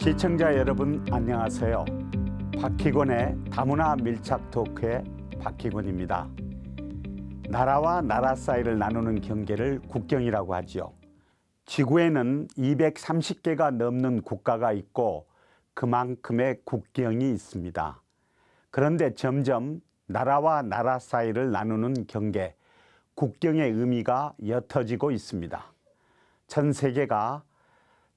시청자 여러분 안녕하세요. 박희곤의 다문화 밀착 토크의 박희곤입니다. 나라와 나라 사이를 나누는 경계를 국경이라고 하지요. 지구에는 230개가 넘는 국가가 있고 그만큼의 국경이 있습니다. 그런데 점점 나라와 나라 사이를 나누는 경계, 국경의 의미가 옅어지고 있습니다. 전 세계가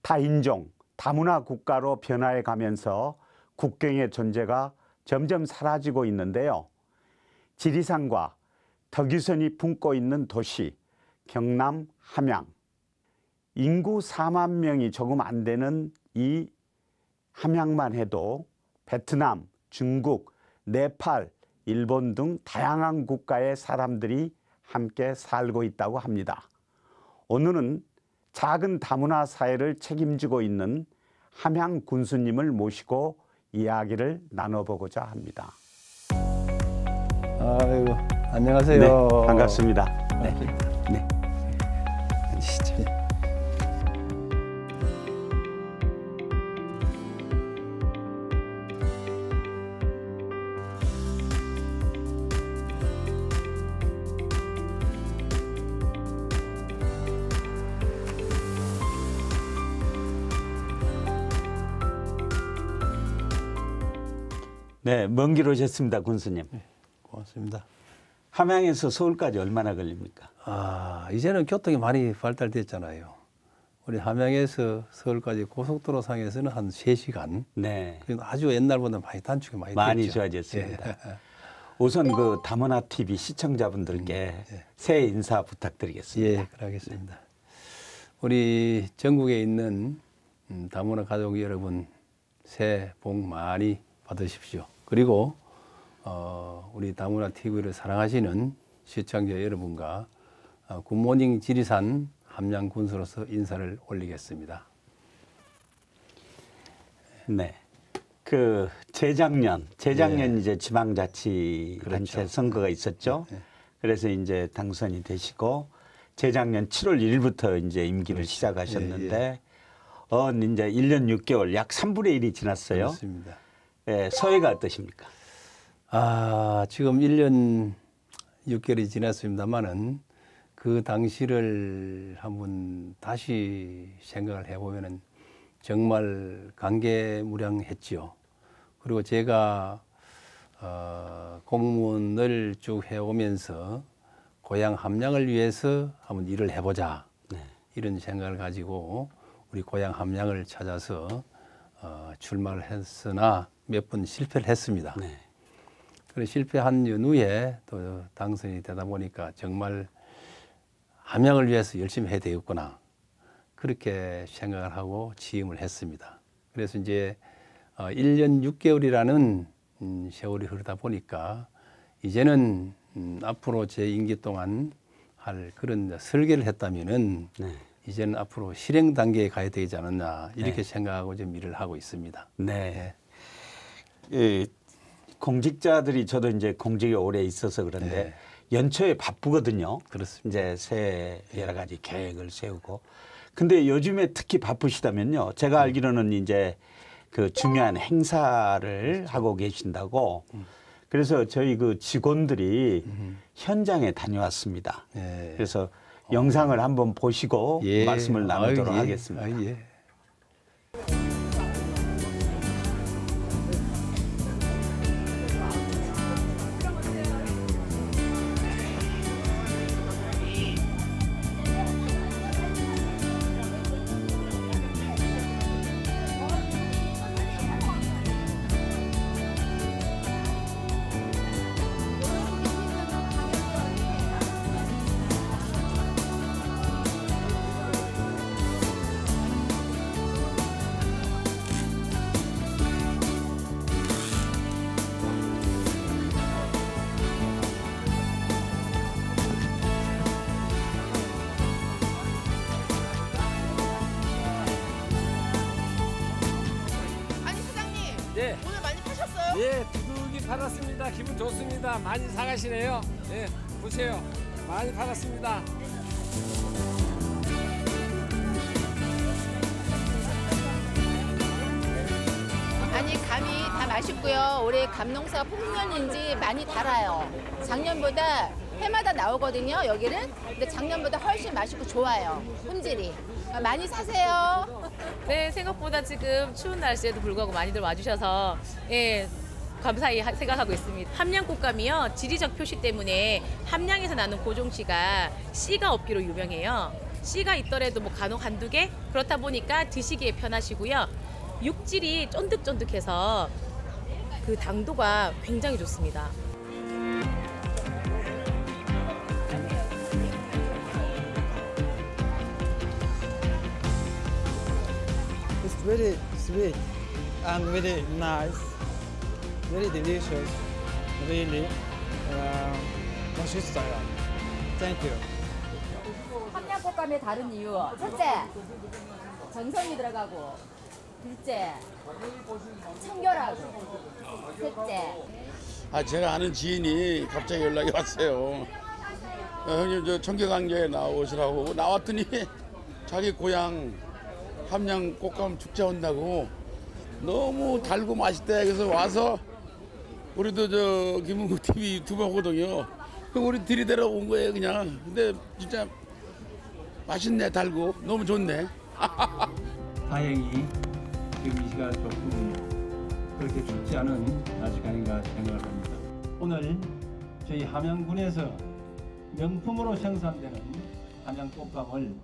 타인종, 다문화 국가로 변화해 가면서 국경의 존재가 점점 사라지고 있는데요. 지리산과 덕유선이 품고 있는 도시 경남 함양. 인구 4만 명이 조금 안 되는 이 함양만 해도 베트남, 중국, 네팔, 일본 등 다양한 국가의 사람들이 함께 살고 있다고 합니다. 오늘은 작은 다문화 사회를 책임지고 있는 함양 군수님을 모시고 이야기를 나눠보고자 합니다. 아유, 안녕하세요. 네, 반갑습니다. 네. 네. 앉 네. 네, 먼 길 오셨습니다, 군수님. 네, 고맙습니다. 함양에서 서울까지 얼마나 걸립니까? 아, 이제는 교통이 많이 발달됐잖아요. 우리 함양에서 서울까지 고속도로 상에서는 한 세시간 네. 아주 옛날보다 많이 단축이 많이, 많이 됐죠. 좋아졌습니다. 예. 우선 그 다문화 TV 시청자분들께 음, 예. 새해 인사 부탁드리겠습니다. 예, 그러겠습니다. 네. 우리 전국에 있는 음, 다문화 가족 여러분 새해 복 많이 받으십시오. 그리고 어, 우리 다문화 TV를 사랑하시는 시청자 여러분과 어, 굿모닝 지리산 함양군수로서 인사를 올리겠습니다. 네. 그 재작년, 재작년 네. 이제 지방자치단체 그렇죠. 선거가 있었죠. 네. 그래서 이제 당선이 되시고 재작년 7월 1일부터 이제 임기를 그렇죠. 시작하셨는데 예, 예. 어 이제 1년 6개월 약 3분의 1이 지났어요. 그렇습니다. 예, 서해가 어떠십니까? 아, 지금 1년 6개월이 지났습니다만은 그 당시를 한번 다시 생각을 해보면은 정말 관계무량했지요. 그리고 제가 어, 공무원을 쭉 해오면서 고향 함양을 위해서 한번 일을 해보자 네. 이런 생각을 가지고 우리 고향 함양을 찾아서 어, 출마를 했으나 몇번 실패를 했습니다. 네. 그래 실패한 이후에또 당선이 되다 보니까 정말 함양을 위해서 열심히 해야 되겠구나 그렇게 생각을 하고 취임을 했습니다. 그래서 이제 1년 어, 6개월이라는 음, 세월이 흐르다 보니까 이제는 음, 앞으로 제 임기 동안 할 그런 설계를 했다면은 네. 이제는 앞으로 실행 단계에 가야 되지 않았나 이렇게 네. 생각하고 좀 일을 하고 있습니다. 네. 네. 예, 공직자들이 저도 이제 공직에 오래 있어서 그런데 네. 연초에 바쁘거든요. 그렇습니다. 이제 새해 네. 여러 가지 계획을 세우고. 근데 요즘에 특히 바쁘시다면요. 제가 음. 알기로는 이제 그 중요한 행사를 그렇죠. 하고 계신다고. 음. 그래서 저희 그 직원들이 음. 현장에 다녀왔습니다. 네. 그래서 어. 영상을 한번 보시고 예. 말씀을 나누도록 아, 예. 하겠습니다. 아, 예. 많이 팔았습니다. 아니 감이 다 맛있고요. 올해 감농사가 풍년인지 많이 달아요. 작년보다 해마다 나오거든요. 여기는 근데 작년보다 훨씬 맛있고 좋아요. 품질이 많이 사세요. 네 생각보다 지금 추운 날씨에도 불구하고 많이들 와주셔서 예 감사히 생각하고 있습니다. 함량곶감이요 지리적 표시 때문에 함량에서 나는 고종씨가 씨가 없기로 유명해요. 씨가 있더라도 뭐 간혹 한두 개 그렇다 보니까 드시기에 편하시고요. 육질이 쫀득쫀득해서 그 당도가 굉장히 좋습니다. It's very sweet very delicious, really uh, 맛있어요. Thank you. 삼양볶음의 다른 이유 첫째, 전성이 들어가고 둘째, 청결하고 셋째. 아 제가 아는 지인이 갑자기 연락이 왔어요. 아, 형님 저 청계강좌에 나오시라고 나왔더니 자기 고향 함양 꽃감 축제 온다고 너무 달고 맛있대 그래서 와서 우리도 저 김은구 TV 유튜브 하거든요. 우리 들이대러 온 거예요 그냥. 근데 진짜 맛있네 달고 너무 좋네. 다행히 지금 이 시간 조금 그렇게 춥지 않은 날씨가 아닌가 생각을 합니다. 오늘 저희 함양군에서 명품으로 생산되는 함양꽃감을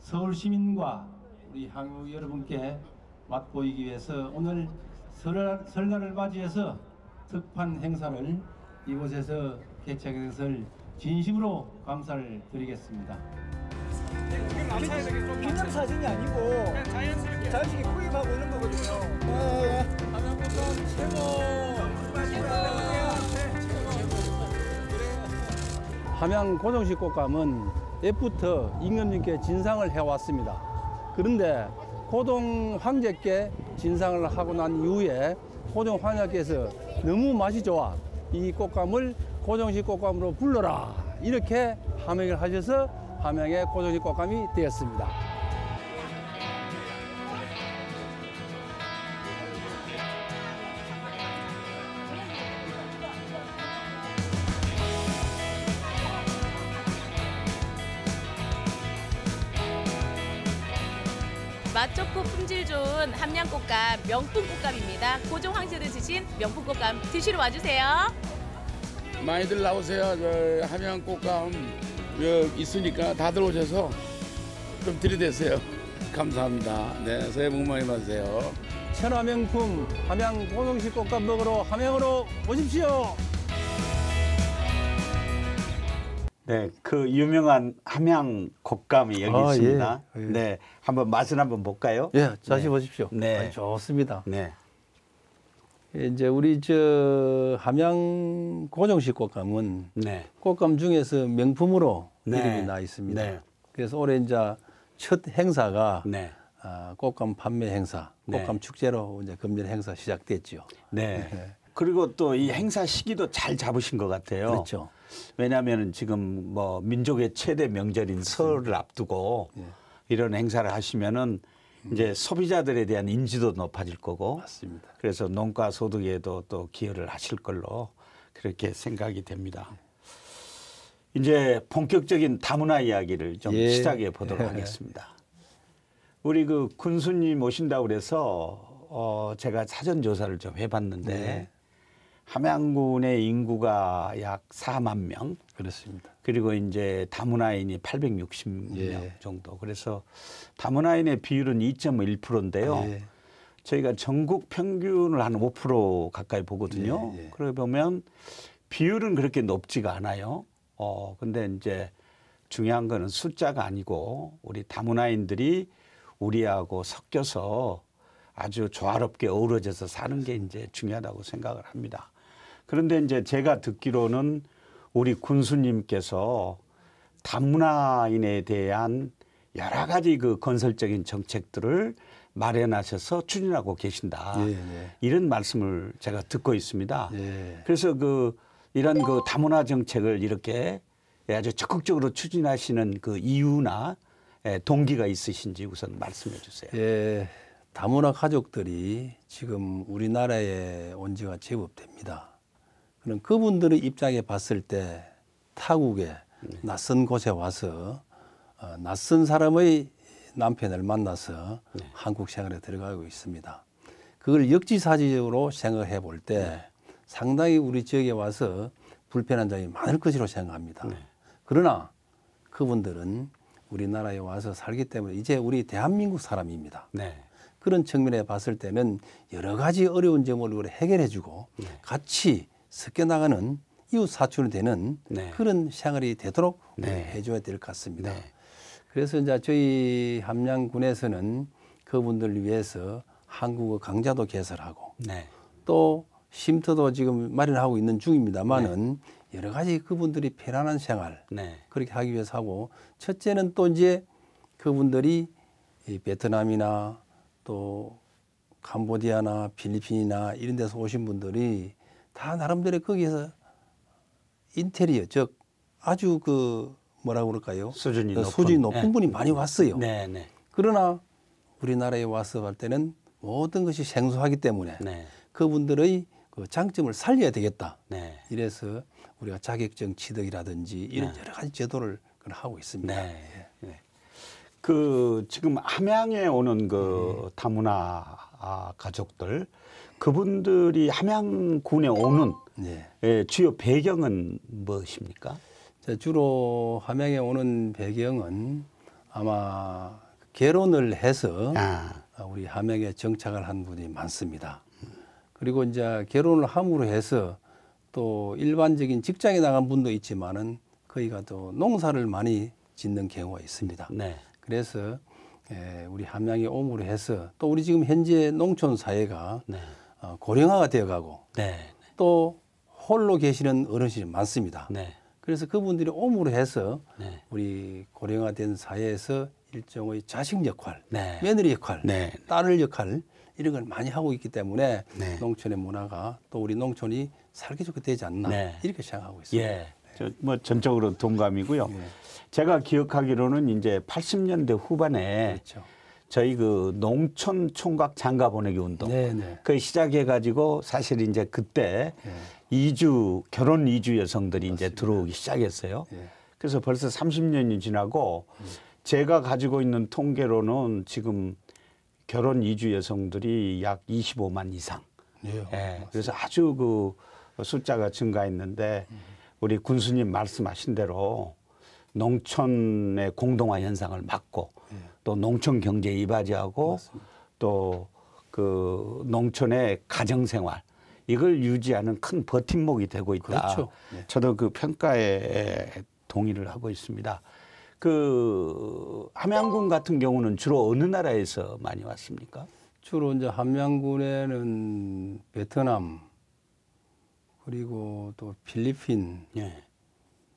서울시민과 우리 항우 여러분께 맛보이기 위해서 오늘 설날, 설날을 맞이해서 특판 행사를 이곳에서 개최하게 것을 진심으로 감사를 드리겠습니다. 기념사진이 아니고 자연스럽게 자연스럽게 구입하고 있는 거거든요. 네. 가장 최고! 함양 고정식 꽃감은 옛부터 임금님께 진상을 해왔습니다. 그런데 고동 황제께 진상을 하고 난 이후에 고종 황제께서 너무 맛이 좋아 이 꽃감을 고정식 꽃감으로 불러라 이렇게 함양을 하셔서 함양의 고정식 꽃감이 되었습니다. 꽃감, 명품 꽃감입니다. 고종 황제을주신 명품 꽃감 드시러 와주세요. 많이들 나오세요. 저 함양 꽃감 있으니까 다들 오셔서 좀 들이대세요. 감사합니다. 네, 새해 복 많이 받으세요. 천하명품 함양 고동식 꽃감 먹으러 함양으로 오십시오. 네, 그 유명한 함양 곶감이 여기 아, 있습니다. 예, 예. 네, 한번 맛을 한번 볼까요? 예, 다시 네. 보십시오. 네, 아니, 좋습니다. 네. 예, 이제 우리 저 함양 고정식 곶감은 네. 곶감 중에서 명품으로 네. 이름이 나 있습니다. 네. 그래서 올해 이제 첫 행사가 네. 아, 꽃감 판매 행사, 네. 곶감 네. 축제로 이제 금년 행사 시작됐죠. 네. 네. 그리고 또 이 행사 시기도 잘 잡으신 것 같아요. 그렇죠. 왜냐하면 지금 뭐 민족의 최대 명절인 설을 앞두고 예. 이런 행사를 하시면은 이제 소비자들에 대한 인지도 높아질 거고 맞습니다. 그래서 농가 소득에도 또 기여를 하실 걸로 그렇게 생각이 됩니다. 이제 본격적인 다문화 이야기를 좀 예. 시작해 보도록 하겠습니다. 우리 그 군수님 오신다고 그래서 어 제가 사전 조사를 좀 해봤는데 네. 함양군의 인구가 약 4만 명. 그렇습니다. 그리고 이제 다문화인이 860명 예. 정도. 그래서 다문화인의 비율은 2.1%인데요. 예. 저희가 전국 평균을 한 5% 가까이 보거든요. 예, 예. 그러고 보면 비율은 그렇게 높지가 않아요. 어, 근데 이제 중요한 거는 숫자가 아니고 우리 다문화인들이 우리하고 섞여서 아주 조화롭게 어우러져서 사는 게 이제 중요하다고 생각을 합니다. 그런데 이제 제가 듣기로는 우리 군수님께서 단문화인에 대한 여러 가지 그 건설적인 정책들을 마련하셔서 추진하고 계신다. 예, 예. 이런 말씀을 제가 듣고 있습니다. 예. 그래서 그 이런 그 다문화 정책을 이렇게 아주 적극적으로 추진하시는 그 이유나 예, 동기가 있으신지 우선 말씀해 주세요. 예, 다문화 가족들이 지금 우리나라에 온 지가 제법 됩니다. 그럼 그분들의 입장에 봤을 때 타국에 낯선 곳에 와서 어, 낯선 사람의 남편을 만나서 네. 한국 생활에 들어가고 있습니다. 그걸 역지사지적으로 생각해 볼때 네. 상당히 우리 지역에 와서 불편한 점이 많을 것으로 생각합니다. 네. 그러나 그분들은 우리나라에 와서 살기 때문에 이제 우리 대한민국 사람입니다. 네. 그런 측면에 봤을 때는 여러 가지 어려운 점을 우리 해결해 주고 네. 같이 섞여나가는 이웃 사촌이 되는 네. 그런 생활이 되도록 네. 해줘야 될 것 같습니다. 네. 그래서 이제 저희 함양군에서는 그분들 을 위해서 한국어 강좌도 개설하고 네. 또 쉼터도 지금 마련하고 있는 중입니다만은 네. 여러 가지 그분들이 편안한 생활 네. 그렇게 하기 위해서 하고 첫째는 또 이제 그분들이 이 베트남이나 또 캄보디아나 필리핀이나 이런 데서 오신 분들이 다 나름대로 거기에서 인테리어 즉 아주 그 뭐라고 그럴까요? 수준이 그 높은, 수준이 높은 네. 분이 많이 왔어요. 네, 네. 그러나 우리나라에 와서 할 때는 모든 것이 생소하기 때문에 네. 그분들의 그 장점을 살려야 되겠다. 네. 이래서 우리가 자격증 취득이라든지 이런 네. 여러 가지 제도를 하고 있습니다. 네. 예. 그 지금 함양에 오는 그 다문화 아 가족들 그분들이 함양군에 오는 네. 예, 주요 배경은 무엇입니까? 자, 주로 함양에 오는 배경은 아마 결혼을 해서 아. 아. 우리 함양에 정착을 한 분이 많습니다. 그리고 이제 결혼을 함으로 해서 또 일반적인 직장에 나간 분도 있지만은 거기가 또 농사를 많이 짓는 경우가 있습니다. 네. 그래서 예, 우리 함양에 오므로 해서 또 우리 지금 현재 농촌 사회가 네. 어, 고령화가 되어가고 네, 네. 또 홀로 계시는 어르신이 많습니다. 네. 그래서 그분들이 옴으로 해서 네. 우리 고령화된 사회에서 일종의 자식 역할, 네. 며느리 역할, 네. 딸을 역할 이런 걸 많이 하고 있기 때문에 농촌의 문화가 또 우리 농촌이 살기 좋게 되지 않나 이렇게 생각하고 있습니다. 예. 뭐 전적으로 동감이고요. 예. 제가 기억하기로는 이제 80년대 후반에 그렇죠. 저희 그 농촌 총각 장가 보내기 운동 네네. 네. 그 시작해 가지고 사실 이제 그때 네. 이주 결혼 이주 여성들이 맞습니다. 이제 들어오기 시작했어요. 네. 그래서 벌써 30년이 지나고 음. 제가 가지고 있는 통계로는 지금 결혼 이주 여성들이 약 25만 이상. 네. 예. 네. 그래서 아주 그 숫자가 증가했는데 음. 우리 군수님 말씀하신 대로 농촌의 공동화 현상을 막고 예. 또 농촌 경제에 이바지하고 또 그 농촌의 가정 생활 이걸 유지하는 큰 버팀목이 되고 있다. 그렇죠. 네. 저도 그 평가에 동의를 하고 있습니다. 그 함양군 같은 경우는 주로 어느 나라에서 많이 왔습니까? 주로 이제 함양군에는 베트남 그리고 또 필리핀, 네.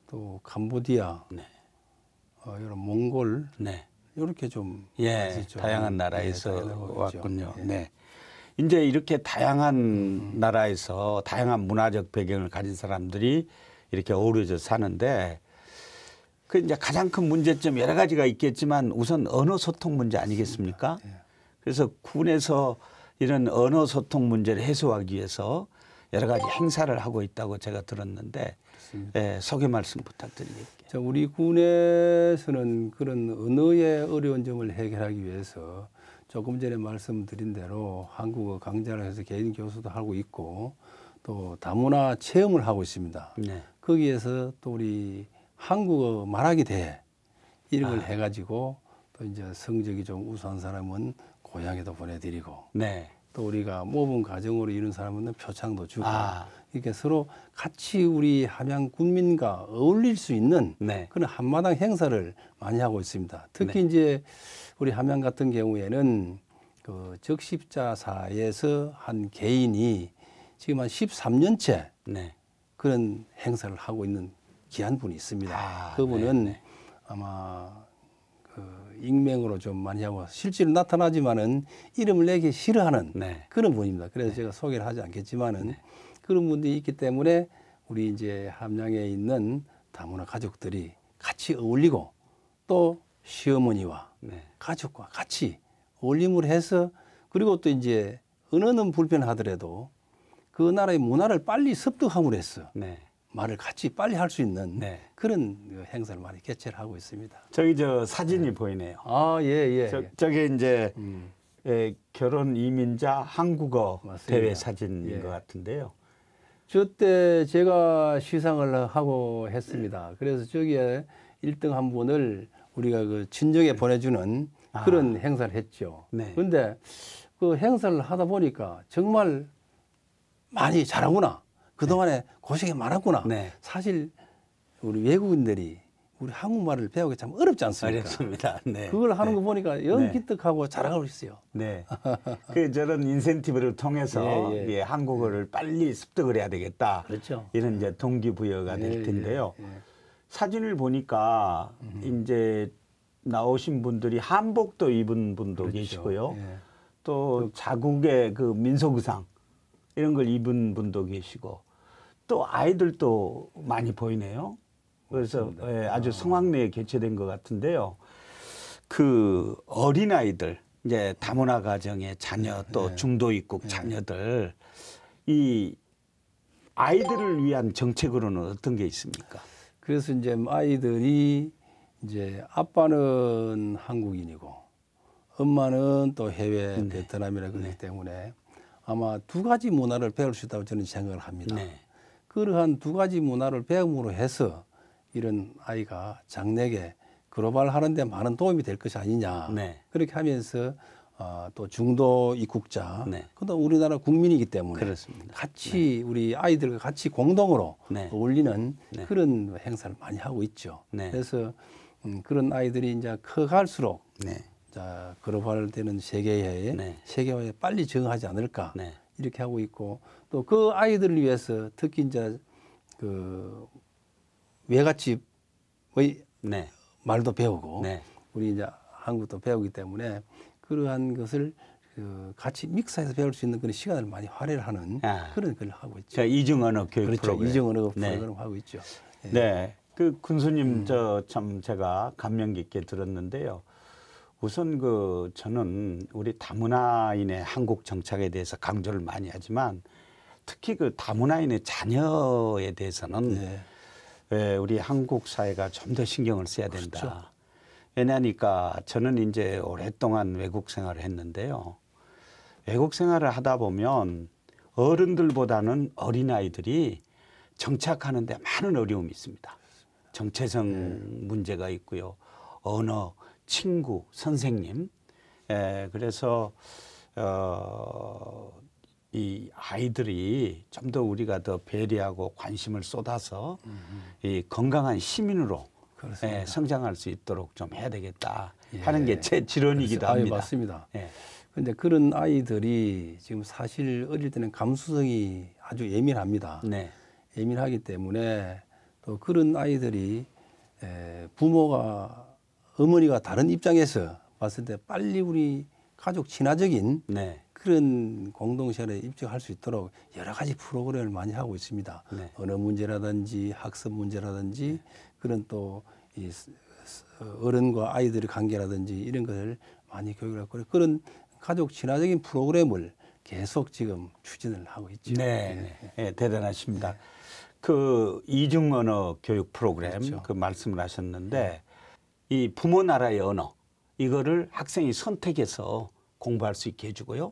또 캄보디아, 네. 어, 이런 몽골, 네. 이렇게 좀 예, 다양한 나라에서 예, 왔군요. 예. 네. 이제 이렇게 다양한 음. 나라에서 다양한 문화적 배경을 가진 사람들이 이렇게 어우러져 사는데 그 이제 가장 큰 문제점 여러 가지가 있겠지만 우선 언어 소통 문제 아니겠습니까? 예. 그래서 군에서 이런 언어 소통 문제를 해소하기 위해서 여러 가지 행사를 하고 있다고 제가 들었는데 알겠습니다. 예, 소개 말씀 부탁드립니다 자, 우리 군에서는 그런 언어의 어려운 점을 해결하기 위해서 조금 전에 말씀드린 대로 한국어 강좌를 해서 개인 교수도 하고 있고 또 다문화 체험을 하고 있습니다. 네. 거기에서 또 우리 한국어 말하기 대회 이런 걸 아. 해가지고 또 이제 성적이 좀 우수한 사람은 고향에도 보내드리고 네. 또 우리가 모범 가정으로 이런 사람은 표창도 주고 아. 이렇게 서로 같이 우리 함양 군민과 어울릴 수 있는 네. 그런 한마당 행사를 많이 하고 있습니다. 특히 네. 이제 우리 함양 같은 경우에는 그 적십자사에서 한 개인이 지금 한 13년째 네. 그런 행사를 하고 있는 귀한 분이 있습니다. 아, 네, 그분은 네. 아마 그 익명으로 좀 많이 하고 실제로 나타나지만은 이름을 내기 싫어하는 네. 그런 분입니다. 그래서 제가 소개를 하지 않겠지만은 그런 분들이 있기 때문에 우리 이제 함양에 있는 다문화 가족들이 같이 어울리고 또 시어머니와 네. 가족과 같이 어울림을 해서 그리고 또 이제 언어는 불편하더라도 그 나라의 문화를 빨리 습득함으로 해서 네. 말을 같이 빨리 할 수 있는 네. 그런 그 행사를 많이 개최를 하고 있습니다. 저기 저 사진이 네. 보이네요. 아, 예, 예. 저, 저게 이제 음. 예, 결혼 이민자 한국어 맞습니다. 대회 사진인 예. 것 같은데요. 저때 제가 시상을 하고 했습니다. 그래서 저기에 1등 한 분을 우리가 그 친정에 네. 보내주는 아. 그런 행사를 했죠. 네. 근데 그 행사를 하다 보니까 정말 많이 잘하구나. 그동안에 네. 고생이 많았구나. 네. 사실 우리 외국인들이 우리 한국말을 배우기 참 어렵지 않습니까? 어렵습니다. 네. 그걸 하는 네. 거 보니까 연 기특하고 네. 자랑하고 있어요. 네. 그 저런 인센티브를 통해서 예, 예. 예, 한국어를 빨리 습득을 해야 되겠다. 그렇죠. 이런 이제 동기부여가 될 예, 예, 텐데요. 예. 사진을 보니까 음. 이제 나오신 분들이 한복도 입은 분도 그렇죠. 계시고요. 또 그 자국의 그 민속의상 이런 걸 입은 분도 계시고 또 아이들도 많이 보이네요. 그래서 예, 아주 아. 성황리에 개최된 것 같은데요. 그 어린아이들, 이제 다문화 가정의 자녀 또 네. 중도 입국 네. 자녀들 이 아이들을 위한 정책으로는 어떤 게 있습니까? 그래서 이제 아이들이 이제 아빠는 한국인이고 엄마는 또 해외 네. 베트남이라 그러기 네. 때문에 아마 두 가지 문화를 배울 수 있다고 저는 생각을 합니다. 네. 그러한 두 가지 문화를 배움으로 해서 이런 아이가 장래에 글로벌하는 데 많은 도움이 될 것이 아니냐 네. 그렇게 하면서 어, 또 중도 입국자 네. 그다음 우리나라 국민이기 때문에 그렇습니다. 같이 네. 우리 아이들과 같이 공동으로 어울리는 네. 네. 그런 행사를 많이 하고 있죠. 네. 그래서 음, 그런 아이들이 이제 커갈수록 자 글로벌되는 세계에 세계화에 빨리 적응하지 않을까 이렇게 하고 있고 또 그 아이들을 위해서 특히 이제 그 외갓집의 네. 말도 배우고 네. 우리 이제 한국도 배우기 때문에 그러한 것을 그 같이 믹스해서 배울 수 있는 그런 시간을 많이 활애를 하는 아. 그런 걸 하고 있죠. 자, 이중 언어 교육 그렇죠. 프로그램. 이중 언어 네. 프로그램 하고 있죠. 네. 네. 그 군수님 음. 저참 제가 감명 깊게 들었는데요. 우선 그 저는 우리 다문화인의 한국 정착에 대해서 강조를 많이 하지만 특히 그 다문화인의 자녀에 대해서는 네. 왜 우리 한국 사회가 좀 더 신경을 써야 된다. 그렇죠. 왜냐니까 저는 이제 오랫동안 외국 생활을 했는데요. 외국 생활을 하다 보면 어른들보다는 어린아이들이 정착하는 데 많은 어려움이 있습니다. 정체성 네. 문제가 있고요. 언어, 친구, 선생님. 에, 예, 그래서 어, 이 아이들이 좀 더 우리가 더 배려하고 관심을 쏟아서 이 건강한 시민으로 예, 성장할 수 있도록 좀 해야 되겠다 예. 하는 게 제 지론이기도 합니다. 맞습니다. 예. 그런데 그런 아이들이 지금 사실 어릴 때는 감수성이 아주 예민합니다. 네. 예민하기 때문에 또 그런 아이들이 에, 부모가 어머니가 다른 입장에서 봤을 때 빨리 우리 가족 친화적인 네. 그런 공동체를 입증할 수 있도록 여러 가지 프로그램을 많이 하고 있습니다. 네. 언어 문제라든지 학습 문제라든지 네. 그런 또이 어른과 아이들의 관계라든지 이런 것을 많이 교육을 하고 그런 가족 친화적인 프로그램을 계속 지금 추진을 하고 있죠. 네, 예. 네. 네 대단하십니다. 그 이중 언어 교육 프로그램 그렇죠. 그 말씀을 하셨는데 네. 이 부모 나라의 언어 이거를 학생이 선택해서 공부할 수 있게 해주고요.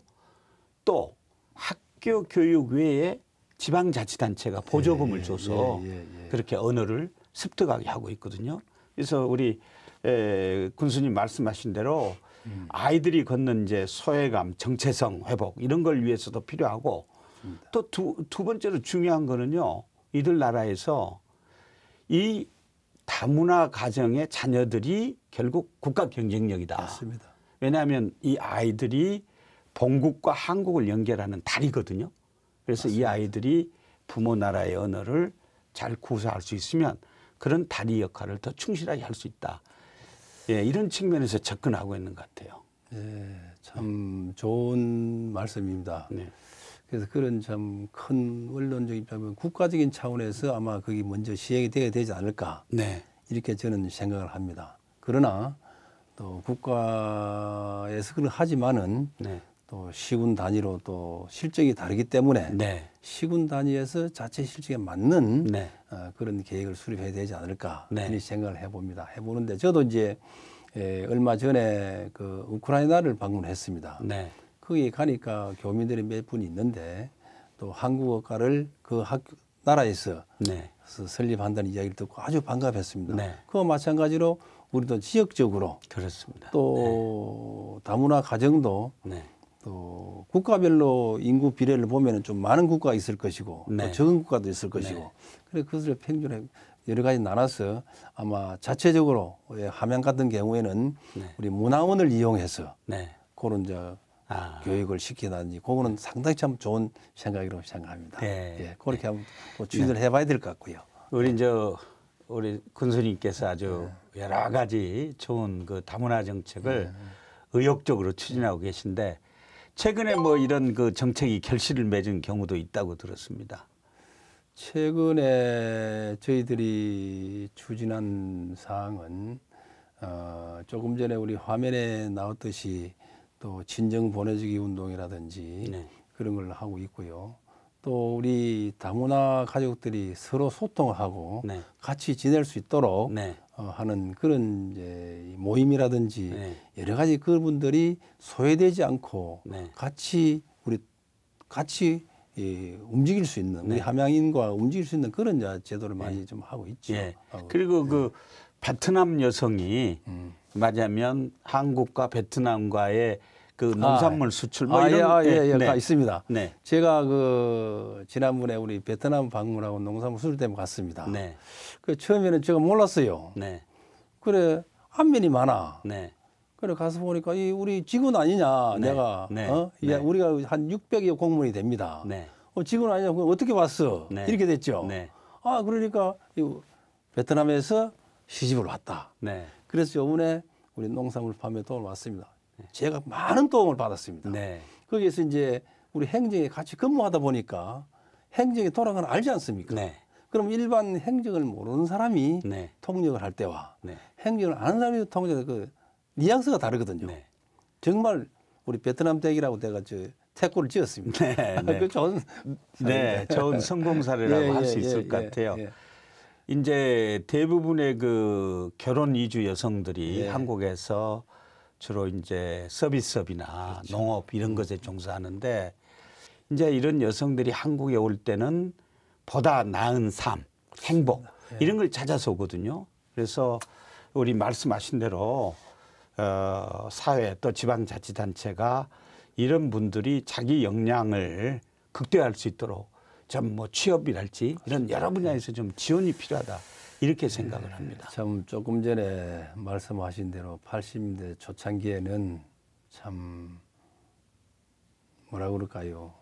또 학교 교육 외에 지방자치단체가 보조금을 예, 예 줘서 예, 예, 예, 그렇게 언어를 습득하게 하고 있거든요. 그래서 우리 에, 군수님 말씀하신 대로 음. 아이들이 걷는 이제 소외감, 정체성 회복 이런 걸 위해서도 필요하고 또두두 두 번째로 중요한 거는요. 이들 나라에서 이 다문화 가정의 자녀들이 결국 국가 경쟁력이다. 맞습니다. 왜냐하면 이 아이들이 본국과 한국을 연결하는 다리거든요. 그래서 맞습니다. 이 아이들이 부모 나라의 언어를 잘 구사할 수 있으면 그런 다리 역할을 더 충실하게 할 수 있다. 예, 이런 측면에서 접근하고 있는 것 같아요. 네, 참 좋은 말씀입니다. 네. 그래서 그런 참큰 원론적인 면 국가적인 차원에서 아마 그게 먼저 시행이 되어야 되지 않을까. 네. 이렇게 저는 생각을 합니다. 그러나 또 국가에서 그런 하지만은 네. 또 시군 단위로 또 실적이 다르기 때문에 네. 시군 단위에서 자체 실적에 맞는 네. 어, 그런 계획을 수립해야 되지 않을까 네. 생각을 해봅니다. 해보는데 저도 이제 에, 예, 얼마 전에 그 우크라이나를 방문했습니다. 네. 거기 가니까 교민들이 몇 분 있는데 또 한국어과를 그 학교 나라에서 네. 설립한다는 이야기를 듣고 아주 반갑했습니다. 네. 그와 마찬가지로 우리도 지역적으로 그렇습니다. 또 네. 다문화 가정도 또 국가별로 인구 비례를 보면은 좀 많은 국가가 있을 것이고 네. 또 적은 국가도 있을 네. 것이고 네. 그래 그것을 평균에 여러 가지 나눠서 아마 자체적으로 함면 예, 같은 경우에는 네. 우리 문화원을 이용해서 네. 그런 저 아. 교육을 시키다든지 그거는 상당히 참 좋은 생각이라고 생각합니다. 네. 예, 그렇게 네. 한번 뭐 추진을 네. 해봐야 될 것 같고요. 우리 저 우리 군수님께서 아주 여러 가지 좋은 그 다문화 정책을 의욕적으로 추진하고 계신데 최근에 뭐 이런 그 정책이 결실을 맺은 경우도 있다고 들었습니다. 최근에 저희들이 추진한 사항은 어, 조금 전에 우리 화면에 나왔듯이 또 진정 보내주기 운동이라든지 네. 그런 걸 하고 있고요. 또 우리 다문화 가족들이 서로 소통하고 네. 같이 지낼 수 있도록 네. 어, 하는 그런 이제 모임이라든지 네. 여러 가지 그분들이 소외되지 않고 네. 같이 우리 같이 이, 움직일 수 있는 우리 네. 함양인과 움직일 수 있는 그런 제도를 네. 많이 좀 하고 있죠. 하 예. 어. 그리고 그 베트남 여성이 음. 맞자면 한국과 베트남과의 그 아, 농산물 아, 수출 뭐 아, 이런 예, 아, 예, 예, 네. 다 있습니다. 네. 제가 그 지난번에 우리 베트남 방문하고 농산물 수출 때문에 갔습니다. 네. 그 처음에는 제가 몰랐어요. 네. 그래 안면이 많아. 네. 그래 가서 보니까 이 우리 직원 아니냐 네. 내가 네. 어? 네. 우리가 한 600여 공무이 됩니다. 네. 어, 직원 아니냐 그럼 어떻게 왔어? 네. 이렇게 됐죠. 네. 아 그러니까 이 베트남에서 시집을 왔다. 네. 그래서 요번에 우리 농산물 판매 도을 왔습니다. 제가 많은 도움을 받았습니다. 네. 거기에서 이제 우리 행정에 같이 근무하다 보니까 행정이 돌아가는 알지 않습니까? 네. 그럼 일반 행정을 모르는 사람이 네. 통역을 할 때와 네. 행정을 아는 사람이 통역할 그 뉘앙스가 다르거든요. 네. 정말 우리 베트남 댁이라고 내가 저 태고를 지었습니다. 네, 네. 그 좋은 네, 네, 좋은 성공 사례라고 예, 할수 예, 있을 예, 것 예, 같아요. 이제 예. 대부분의 그 결혼 이주 여성들이 예. 한국에서 주로 이제 서비스업이나 그렇죠. 농업 이런 음. 것에 종사하는데 이제 이런 여성들이 한국에 올 때는 보다 나은 삶, 행복 예. 이런 걸 찾아서 오거든요. 그래서 우리 말씀하신 대로 어, 사회 또 지방자치단체가 이런 분들이 자기 역량을 극대화할 수 있도록 좀 뭐 취업이랄지 이런 여러 분야에서 좀 지원이 필요하다. 이렇게 생각을 합니다. 참 조금 전에 말씀하신 대로 80대 초창기에는 참 뭐라 그럴까요?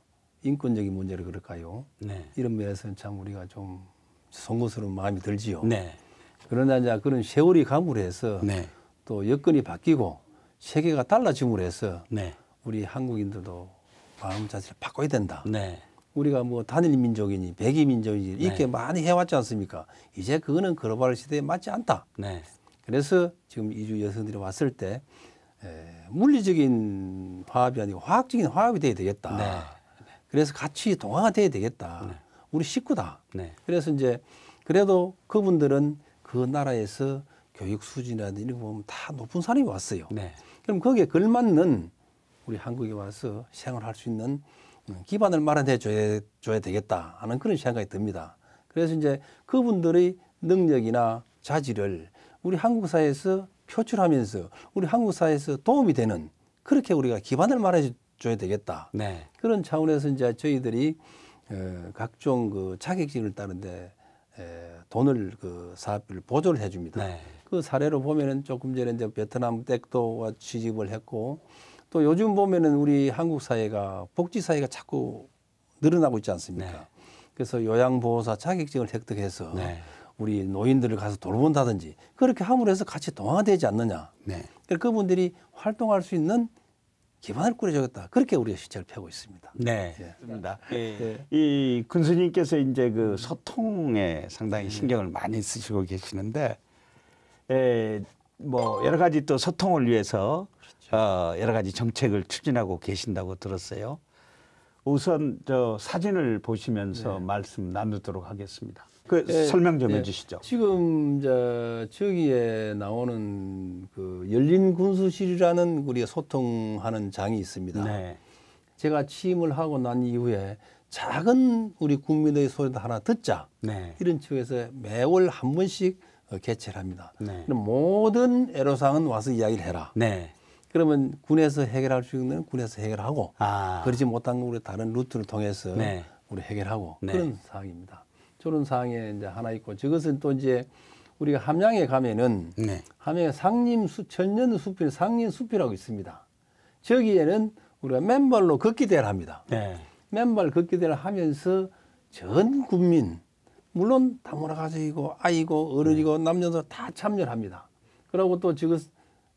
인권적인 문제를 그럴까요? 네. 이런 면에서는 참 우리가 좀 송구스러운 마음이 들지요. 네. 그러나 이제 그런 세월이 감으 해서 네. 또 여건이 바뀌고 세계가 달라짐으로 해서 네. 우리 한국인들도 마음 자세를 바꿔야 된다. 네. 우리가 뭐 단일 민족이니 백이 민족이니 네. 이렇게 네. 많이 해왔지 않습니까? 이제 그거는 글로벌 시대에 맞지 않다. 네. 그래서 지금 이주 여성들이 왔을 때 에, 물리적인 화합이 아니고 화학적인 화합이 돼야 되겠다. 네. 그래서 같이 동화가 돼야 되겠다. 네. 우리 식구다. 네. 그래서 이제 그래도 그분들은 그 나라에서 교육 수준이라든지 이런 거 보면 다 높은 사람이 왔어요. 그럼 거기에 걸맞는 우리 한국에 와서 생활할 수 있는 기반을 마련해 줘야, 줘야 되겠다 하는 그런 생각이 듭니다. 그래서 이제 그분들의 능력이나 자질을 우리 한국 사회에서 표출하면서 우리 한국 사회에서 도움이 되는 그렇게 우리가 기반을 마련해 줘야 되겠다. 네. 그런 차원에서 이제 저희들이 에, 어, 각종 그 자격증을 따는데 돈을 그 사업비를 보조를 해줍니다. 네. 그 사례로 보면은 조금 전에 이제 베트남 댁도 취집을 했고 또 요즘 보면은 우리 한국 사회가 복지 사회가 자꾸 늘어나고 있지 않습니까? 네. 그래서 요양보호사 자격증을 획득해서 네. 우리 노인들을 가서 돌본다든지 그렇게 함으로 해서 같이 동화되지 않느냐. 네. 그러니까 그분들이 활동할 수 있는 기반을 꾸려주겠다. 그렇게 우리가 시체를 펴고 있습니다. 네, 맞습니다. 예. 예. 예. 이 군수님께서 이제 그 소통에 상당히 음. 신경을 많이 쓰시고 계시는데, 에, 뭐 여러 가지 또 소통을 위해서 어, 여러 가지 정책을 추진하고 계신다고 들었어요. 우선 저 사진을 보시면서 네. 말씀 나누도록 하겠습니다. 그 네, 설명 좀 네. 해주시죠. 지금 저 저기에 나오는 그 열린 군수실이라는 우리가 소통하는 장이 있습니다. 네. 제가 취임을 하고 난 이후에 작은 우리 국민의 소리도 하나 듣자 네. 이런 측에서 매월 한 번씩 어, 개최를 합니다. 네. 모든 애로사항은 와서 이야기를 해라. 그러면 군에서 해결할 수 있는 군에서 해결하고 아. 그러지 못한 건 우리 다른 루트를 통해서 네. 우리 해결하고 네. 그런 사항입니다. 저런 사항에 이제 하나 있고 저것은 또 이제 우리가 함양에 가면은 네. 함양에 상림 수 천년 숲이 상림 숲이라고 있습니다. 저기에는 우리가 맨발로 걷기 대를 합니다. 네. 맨발 걷기 대를 하면서 전 국민 물론 다문화 가족이고 아이고 어른이고 네. 남녀노다 참여합니다. 그리고 또 지금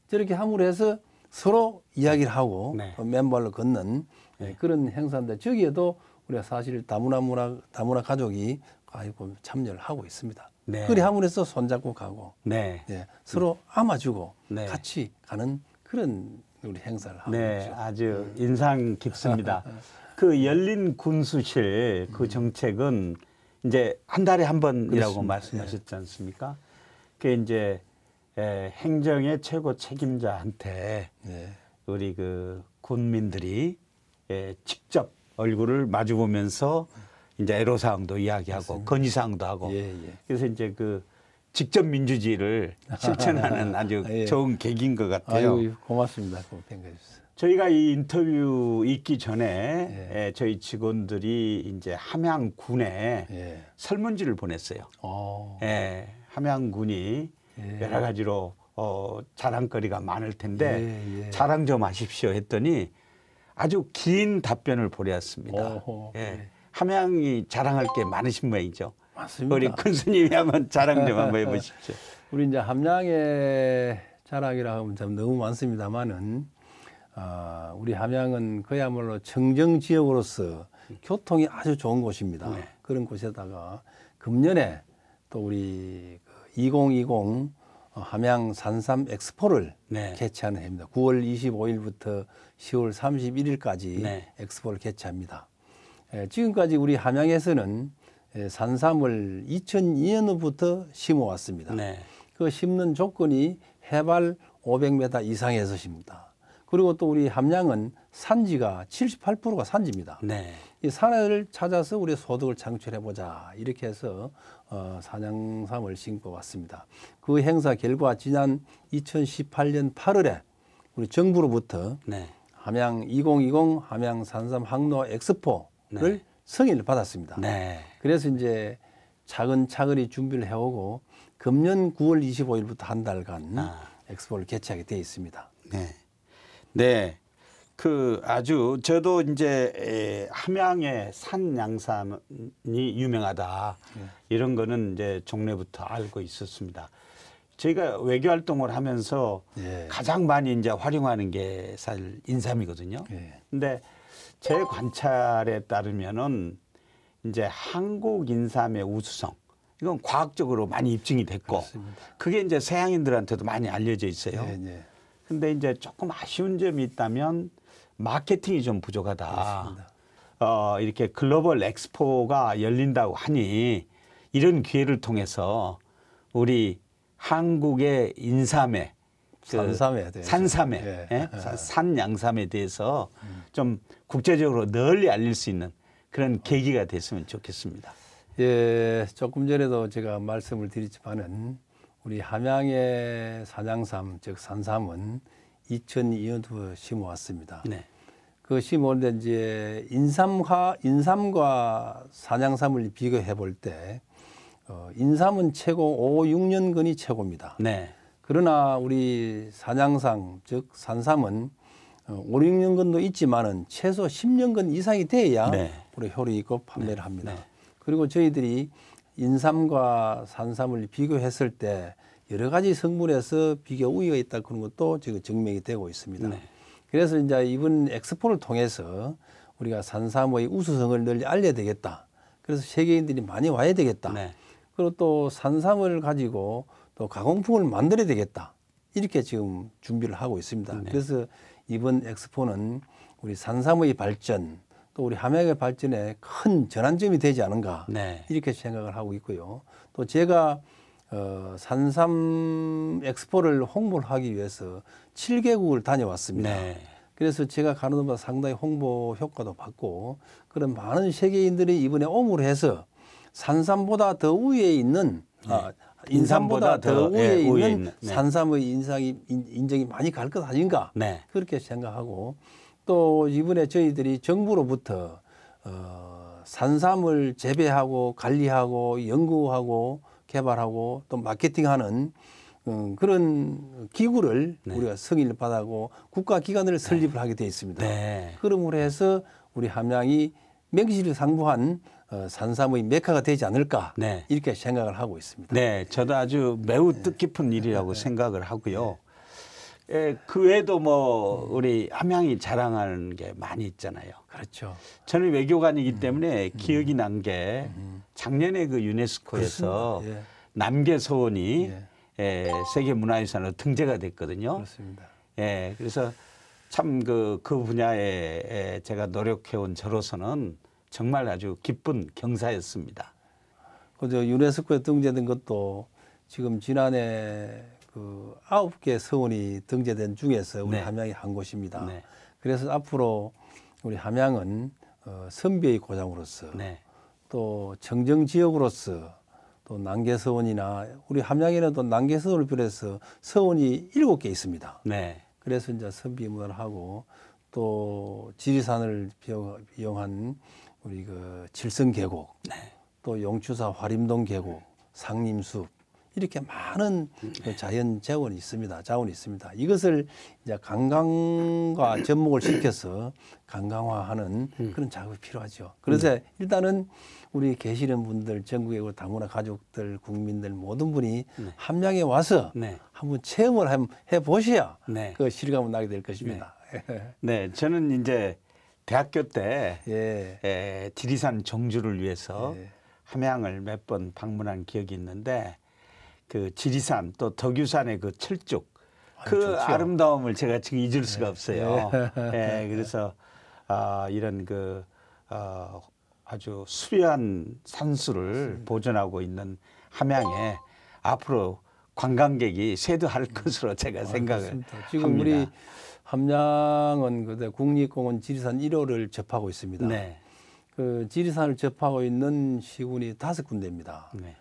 저렇게 함으로 해서 서로 이야기를 하고 네. 또 맨발로 걷는 예, 네. 그런 행사인데 저기에도 우리가 사실 다문화 문화 다문화 가족이 아이고 참여를 하고 있습니다. 네. 그리 함으로써 손잡고 가고 네. 예, 서로 안아주고 네. 같이 가는 그런 우리 행사를 하고 네, 있죠. 아주 예. 인상 깊습니다. 그 열린 군수실 그 정책은 이제 한 달에 한 번이라고 말씀하셨지 예. 않습니까? 그게 이제 예, 행정의 최고 책임자한테 네. 우리 그군민들이 예, 직접 얼굴을 마주 보면서 이제 애로 사항도 이야기하고 건의 사항도 하고 예, 예. 그래서 이제 그 직접 민주주의를 실천하는 아주 아, 좋은 계기인 것 같아요. 아유, 고맙습니다. 그 저희가 이 인터뷰 있기 전에 예. 예 저희 직원들이 이제 함양군에 예. 설문지를 보냈어요. 오. 어. 예, 함양군이 예. 여러 가지로 어, 자랑거리가 많을 텐데 예, 예. 자랑 좀 하십시오 했더니 아주 긴 답변을 보내왔습니다. 어허, 예. 예. 함양이 자랑할 게 많으신 모양이죠. 맞습니다. 우리 큰 스님이 한번 자랑 좀 한번 해보십시오. 우리 이제 함양의 자랑이라 하면 참 너무 많습니다만은 아, 우리 함양은 그야말로 청정 지역으로서 교통이 아주 좋은 곳입니다. 네. 그런 곳에다가 금년에 또 우리 2020 어, 함양 산삼 엑스포를 네. 개최하는 해입니다. 9월 25일부터 10월 31일까지 네. 엑스포를 개최합니다. 에, 예, 지금까지 우리 함양에서는 예, 산삼을 2002년부터 심어왔습니다. 네. 그 심는 조건이 해발 500m 이상에서 십니다. 그리고 또 우리 함양은 산지가 78%가 산지입니다. 네. 이 사례를 찾아서 우리 소득을 창출해 보자 이렇게 해서 어, 산양삼을 심고 왔습니다. 그 행사 결과 지난 2018년 8월에 우리 정부로부터 네. 함양 2020 함양 산삼 항로 엑스포를 네. 승인을 받았습니다. 네. 그래서 이제 차근차근히 준비를 해오고 금년 9월 25일부터 한 달간 아. 엑스포를 개최하게 돼 있습니다. 네. 네. 그 아주 저도 이제 함양의 산 양산이 유명하다 예. 이런 거는 이제 종래부터 알고 있었습니다. 저희가 외교 활동을 하면서 예. 가장 많이 이제 활용하는 게 사실 인삼이거든요. 예. 근데 제 관찰에 따르면은 이제 한국 인삼의 우수성 이건 과학적으로 많이 입증이 됐고 그렇습니다. 그게 이제 서양인들한테도 많이 알려져 있어요. 예, 예. 근데 이제 조금 아쉬운 점이 있다면 마케팅이 좀 부족하다. 그렇습니다. 어, 이렇게 글로벌 엑스포가 열린다고 하니 이런 기회를 통해서 우리 한국의 인삼에 그 산삼에 산삼에 예. 예? 산양삼에 대해서 음. 좀 국제적으로 널리 알릴 수 있는 그런 계기가 됐으면 좋겠습니다. 예, 조금 전에도 제가 말씀을 드렸지만은 우리 함양의 산양삼 즉 산삼은 2 0 0 2년도터 심어왔습니다. 네. 그 심어온데 이제 인삼과 인삼과 산양삼을 비교해 볼 때 어, 인삼은 최고 5, 6년근이 최고입니다. 네. 그러나 우리 산양삼 즉 산삼은 5, 어, 6년근도 있지만은 최소 10년근 이상이 돼야 네. 우리 효리 있고 판매를 네. 합니다. 네. 그리고 저희들이 인삼과 산삼을 비교했을 때 여러 가지 성분에서 비교 우위가 있다 그런 것도 지금 증명이 되고 있습니다. 네. 그래서 이제 이번 엑스포를 통해서 우리가 산삼의 우수성을 널리 알려야 되겠다. 그래서 세계인들이 많이 와야 되겠다. 네. 그리고 또 산삼을 가지고 또 가공품을 만들어야 되겠다. 이렇게 지금 준비를 하고 있습니다. 네. 그래서 이번 엑스포는 우리 산삼의 발전, 또 우리 함양의 발전에 큰 전환점이 되지 않은가 네. 이렇게 생각을 하고 있고요. 또 제가 어, 산삼 엑스포를 홍보를 하기 위해서 7개국을 다녀왔습니다. 네. 그래서 제가 가는 데마다 상당히 홍보 효과도 받고 그런 많은 세계인들이 이번에 오물 해서 산삼보다 더 위에 있는 아, 네. 아, 인삼보다, 더, 더 위에 예, 있는, 네. 산삼의 인상이 인, 인정이 많이 갈 것 아닌가 네. 그렇게 생각하고 또 이번에 저희들이 정부로부터 어, 산삼을 재배하고 관리하고 연구하고 개발하고 또 마케팅하는 음, 그런 기구를 네. 우리가 승인을 받아고 국가기관을 네. 설립을 네. 하게 돼 있습니다. 네. 그러므로 해서 우리 함양이 명실을 상부한 어, 산삼의 메카가 되지 않을까 네. 이렇게 생각을 하고 있습니다. 네, 저도 아주 매우 네. 뜻깊은 일이라고 생각을 하고요. 예, 그 외에도 뭐 우리 함양이 자랑하는 게 많이 있잖아요. 그렇죠. 저는 외교관이기 때문에 음. 음, 음. 기억이 난게 음, 작년에 그 유네스코에서 예. 남계 소원이 예. 예, 세계 문화유산으로 등재가 됐거든요. 그렇습니다. 예, 그래서 참 그그 그 분야에 예, 제가 노력해온 저로서는 정말 아주 기쁜 경사였습니다. 그저 유네스코에 등재된 것도 지금 지난해 그 아홉 개 서원이 등재된 중에서 우리 네. 함양이 한 곳입니다. 네. 그래서 앞으로 우리 함양은 어, 선비의 고장으로서 네. 또 청정 지역으로서 또난개 서원이나 우리 함양에는 또난개 서원을 비롯해서 서원이 일곱 개 있습니다. 네. 그래서 이제 선비 문화하고 또 지리산을 이용한 우리 그 칠성 계곡, 네. 또 용추사 화림동 계곡, 상림숲 이렇게 많은 그 자연 재원이 있습니다. 자원이 있습니다. 이것을 이제 관광과 접목을 시켜서 관광화하는 음. 그런 작업이 필요하죠. 그래서 음. 일단은 우리 계시는 분들, 전국의 그 다문화 가족들, 국민들 모든 분이 네. 함양에 와서 네. 한번 체험을 해 보셔야 네. 그실감을 나게 될 것입니다. 네. 네, 저는 이제 대학교 때 예. 에, 지리산 정주를 위해서 예. 함양을 몇 번 방문한 기억이 있는데 그 지리산 또 덕유산의 그 철쭉 그 아, 아름다움을 제가 지금 잊을 수가 네. 없어요. 네. 예, 네, 그래서 아, 이런 그 어, 아주 수려한 산수를 맞습니다. 음. 보존하고 있는 함양에 앞으로 관광객이 쇄도할 음. 것으로 제가 아, 생각을 그렇습니다. 지금 합니다. 우리 함양은 그때 국립공원 지리산 1호를 접하고 있습니다. 네. 그 지리산을 접하고 있는 시군이 다섯 군데입니다. 네.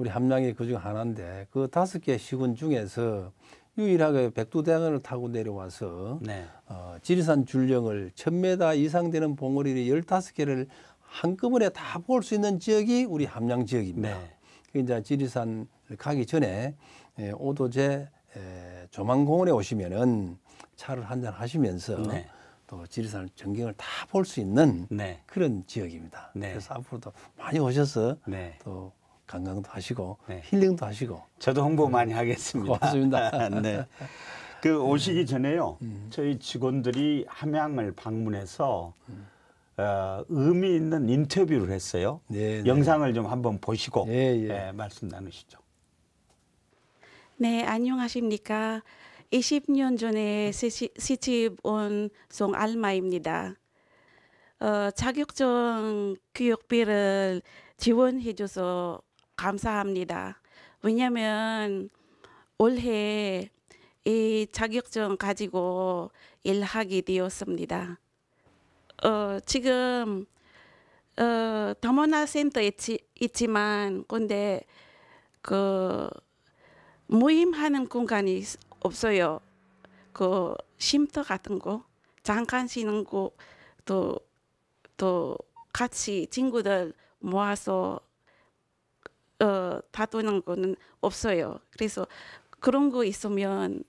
우리 함량이 그 중 하나인데 그 다섯 개 시군 중에서 유일하게 백두대항을 타고 내려와서 네. 어, 지리산 줄령을 1000m 이상 되는 봉우리를 15개를 한꺼번에 다 볼 수 있는 지역이 우리 함량 지역입니다. 네. 그 이제 지리산 가기 전에 에, 예, 오도제 에, 예, 조망공원에 오시면은 차를 한잔 하시면서 네. 또 지리산 전경을 다 볼 수 있는 네. 그런 지역입니다. 네. 그래서 앞으로도 많이 오셔서 네. 또 관광도 하시고 네. 힐링도 하시고. 저도 홍보 많이 하겠습니다. 고맙습니다. 네. 그 오시기 전에요. 음. 저희 직원들이 함양을 방문해서 음. 어, 의미 있는 인터뷰를 했어요. 네, 네. 영상을 네. 좀 한번 보시고 네, 예, 말씀 나누시죠. 네, 안녕하십니까. 20년 전에 시집 온 송알마입니다. 어, 자격증 교육비를 지원해줘서 감사합니다. 왜냐면 올해 이 자격증 가지고 일하게 되었습니다. 어, 지금 어, 더모나 센터 있지, 있지만 근데 그 모임하는 공간이 없어요. 그 쉼터 같은 거 잠깐 쉬는 곳도 또 같이 친구들 모아서 어, 다도는 거는 없어요. 그래서 그런 거 있으면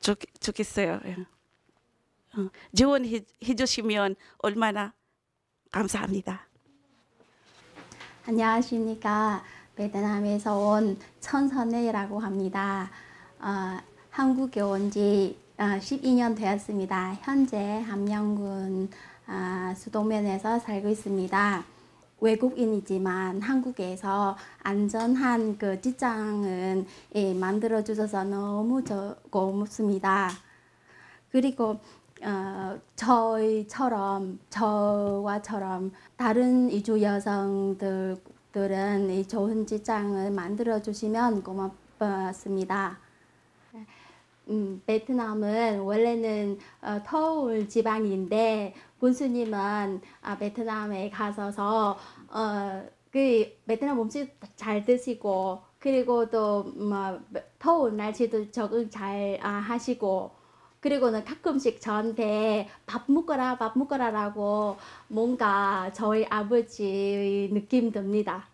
좋, 좋겠어요. 예. 어, 지원해 주시면 얼마나 감사합니다. 안녕하십니까. 베트남에서 온 천선혜라고 합니다. 어, 한국에 온지 어, 12년 되었습니다. 현재 함양군 어, 수도면에서 살고 있습니다. 외국인이지만 한국에서 안전한 그 직장은 예, 만들어 주셔서 너무 고맙습니다. 그리고 어, 저희처럼 저와처럼 다른 이주 여성들들은 이 좋은 직장을 만들어 주시면 고맙습니다. 음, 베트남은 원래는 어, 터울 지방인데 본수님은 아, 베트남에 가셔서 어, 그 베트남 음식 잘 드시고 그리고 또뭐 뭐, 더운 날씨도 적응 잘 아, 하시고 그리고는 가끔씩 저한테 밥 먹어라 밥 먹어라라고 뭔가 저희 아버지의 느낌 듭니다.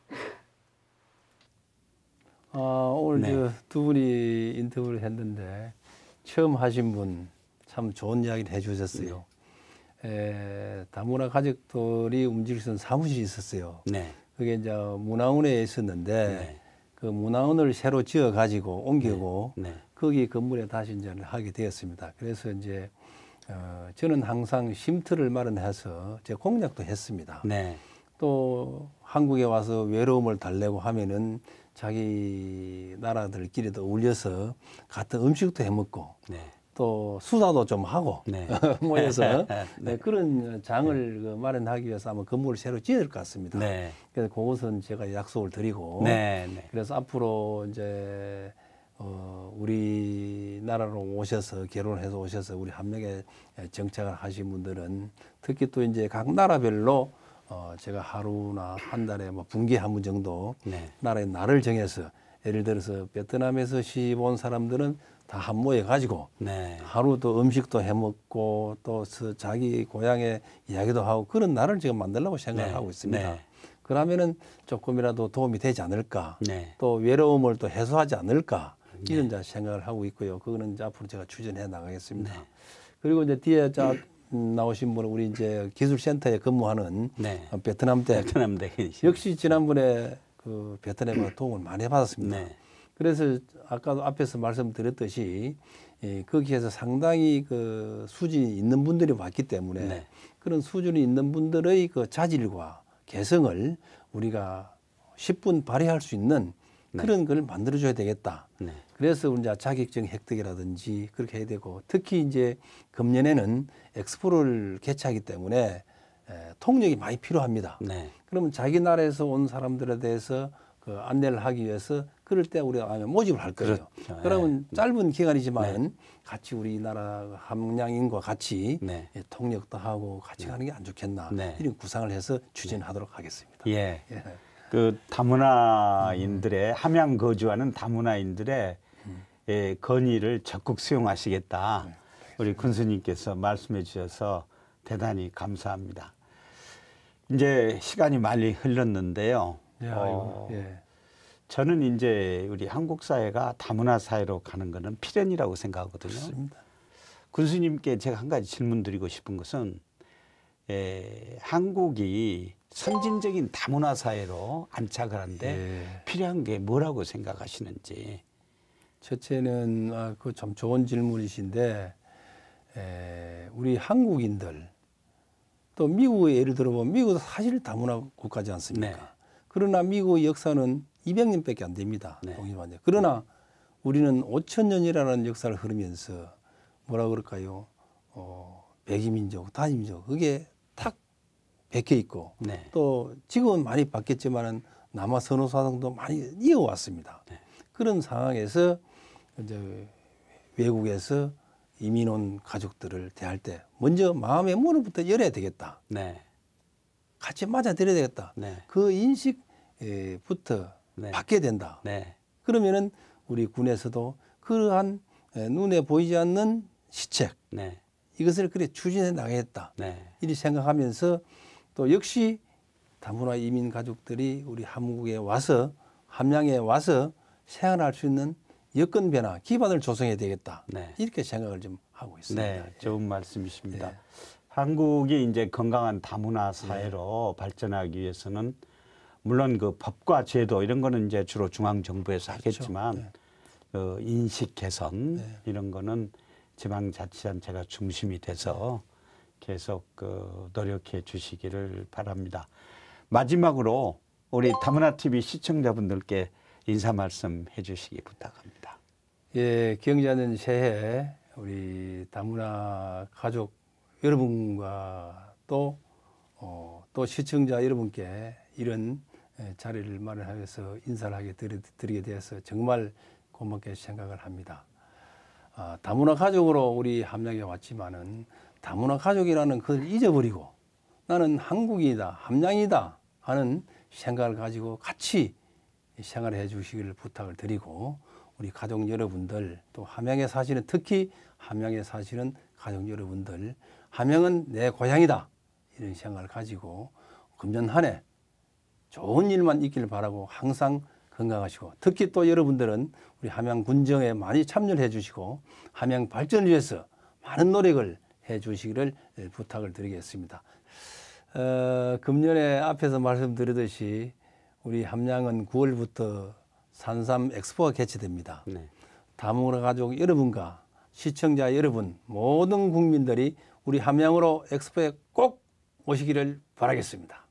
아, 오늘 네. 그 두 분이 인터뷰를 했는데 처음 하신 분 참 좋은 이야기를 해주셨어요. 네. 에, 다문화 가족들이 움직일 수 있는 사무실이 있었어요. 네. 그게 이제 문화원에 있었는데 네. 그 문화원을 새로 지어 가지고 옮기고 네. 네. 거기 건물에 다시 이제 하게 되었습니다. 그래서 이제 어, 저는 항상 쉼터를 마련해서 제공략도 했습니다. 네. 또 한국에 와서 외로움을 달래고 하면은 자기 나라들끼리도 울려서 같은 음식도 해 먹고 네. 또 수다도 좀 하고 네. 모여서 네. 네. 그런 장을 그 마련하기 위해서 아마 건물을 새로 지을 것 같습니다. 네. 그래서 그것은 제가 약속을 드리고 네, 그래서 앞으로 이제 어, 우리나라로 오셔서 결혼해서 오셔서 우리 함락에 정착을 하신 분들은 특히 또 이제 각 나라별로 어, 제가 하루나 한 달에 뭐분기한번 정도 네. 나라의 날을 정해서 예를 들어서 베트남에서 시집 온 사람들은 다 한모에 가지고 네. 하루 또 음식도 해 먹고 또 자기 고향에 이야기도 하고 그런 날을 지금 만들려고 생각을 네. 하고 있습니다. 네. 그러면은 조금이라도 도움이 되지 않을까 네. 또 외로움을 또 해소하지 않을까 이런 자 네. 생각을 하고 있고요. 그거는 이제 앞으로 제가 추진해 나가겠습니다. 그리고 이제 뒤에 자 나오신 분은 우리 이제 기술센터에 근무하는 네. 베트남대. 베트남대. 역시 지난번에 그 베트남에 도움을 많이 받았습니다. 네. 그래서 아까도 앞에서 말씀드렸듯이 예, 거기에서 상당히 그 수준이 있는 분들이 왔기 때문에 네. 그런 수준이 있는 분들의 그 자질과 개성을 우리가 10분 발휘할 수 있는 네. 그런 걸 만들어줘야 되겠다. 네. 그래서 우리 이제 자격증 획득이라든지 그렇게 해야 되고 특히 이제 금년에는 엑스포를 개최하기 때문에 에, 통역이 많이 필요합니다. 네. 그러면 자기 나라에서 온 사람들에 대해서 그 안내를 하기 위해서 그럴 때 우리가 모집을 할 거예요. 그렇죠. 그러면 음. 짧은 기간이지만 네. 같이 우리나라 함량인과 같이 네. 예, 통역도 하고 같이 가는 게 안 좋겠나 이런 구상을 해서 추진하도록 하겠습니다. 예. 예. 그 다문화인들의 함양 거주하는 다문화인들의 예, 건의를 적극 수용하시겠다 네, 우리 군수님께서 말씀해 주셔서 대단히 감사합니다. 이제 시간이 많이 흘렀는데요. 야, 네, 어, 예. 저는 이제 우리 한국 사회가 다문화 사회로 가는 것은 필연이라고 생각하거든요. 그렇습니다. 군수님께 제가 한 가지 질문 드리고 싶은 것은 에, 예, 한국이 선진적인 다문화 사회로 안착을 한데 예. 필요한 게 뭐라고 생각하시는지. 첫째는 아, 그참 좋은 질문이신데 에, 예, 우리 한국인들 또 미국 예를 들어보면 미국은 사실 다문화 국가지 않습니까? 네. 그러나 미국 역사는 200년밖에 안 됩니다. 네. 동일반역. 그러나 우리는 5천 년이라는 역사를 흐르면서 뭐라 그럴까요? 어, 백이민족, 다민족 그게 탁 베껴 있고 네. 또 지금은 많이 바뀌었지만은 남아 선호사 등도 많이 이어왔습니다. 네. 그런 상황에서 이제 외국에서 이민 온 가족들을 대할 때 먼저 마음의 문을부터 열어야 되겠다. 네. 같이 맞아들여야 되겠다. 네. 그 인식부터 네. 받게 된다. 네. 그러면은 우리 군에서도 그러한 눈에 보이지 않는 시책, 네. 이것을 그래 추진해 나가겠다. 네. 이리 생각하면서 또 역시 다문화 이민 가족들이 우리 한국에 와서 함양에 와서 생활할 수 있는 여건 변화 기반을 조성해야 되겠다. 네. 이렇게 생각을 좀 하고 있습니다. 네, 예. 좋은 말씀이십니다. 네. 한국이 이제 건강한 다문화 사회로 발전하기 위해서는 물론 그 법과 제도 이런 거는 이제 주로 중앙 정부에서 그렇죠. 하겠지만 어, 인식 개선 네. 이런 거는 지방자치단체가 중심이 돼서 계속 그 노력해 주시기를 바랍니다. 마지막으로 우리 다문화 TV 시청자분들께 인사 말씀해 주시기 부탁합니다. 예, 기자는 새해 우리 다문화 가족 여러분과 또, 어, 또 시청자 여러분께 이런 예, 자리를 마련하여서 인사를 하게 드리게 되어서 정말 고맙게 생각을 합니다. 아, 다문화 가족으로 우리 함양에 왔지만은 다문화 가족이라는 그걸 잊어버리고 나는 한국이다 함양이다 하는 생각을 가지고 같이 생활해 주시기를 부탁을 드리고 우리 가족 여러분들 또 함양에 사시는 특히 함양에 사시는 가족 여러분들 함양은 내 고향이다 이런 생각을 가지고 금년 한 해 좋은 일만 있기를 바라고 항상 건강하시고 특히 또 여러분들은 우리 함양 군정에 많이 참여를 해주시고 함양 발전을 위해서 많은 노력을 해주시기를 예, 부탁을 드리겠습니다. 어, 금년에 앞에서 말씀드렸듯이 우리 함양은 9월부터 산삼 엑스포가 개최됩니다. 네. 다문화 가족 여러분과 시청자 여러분 모든 국민들이 우리 함양으로 엑스포에 꼭 오시기를 바라겠습니다.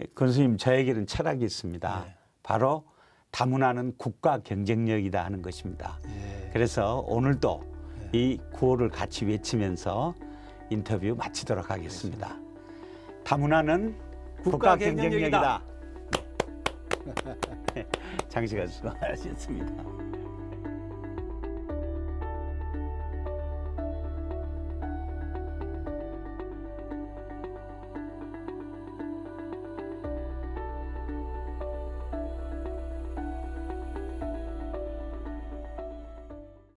예, 권수님 저에게는 철학이 있습니다. 네. 바로 다문화는 국가 경쟁력이다 하는 것입니다. 예. 그래서 오늘도 예. 이 구호를 같이 외치면서 인터뷰 마치도록 하겠습니다. 알겠습니다. 다문화는 국가, 경쟁력이다. 네. 장시간 수고하셨습니다.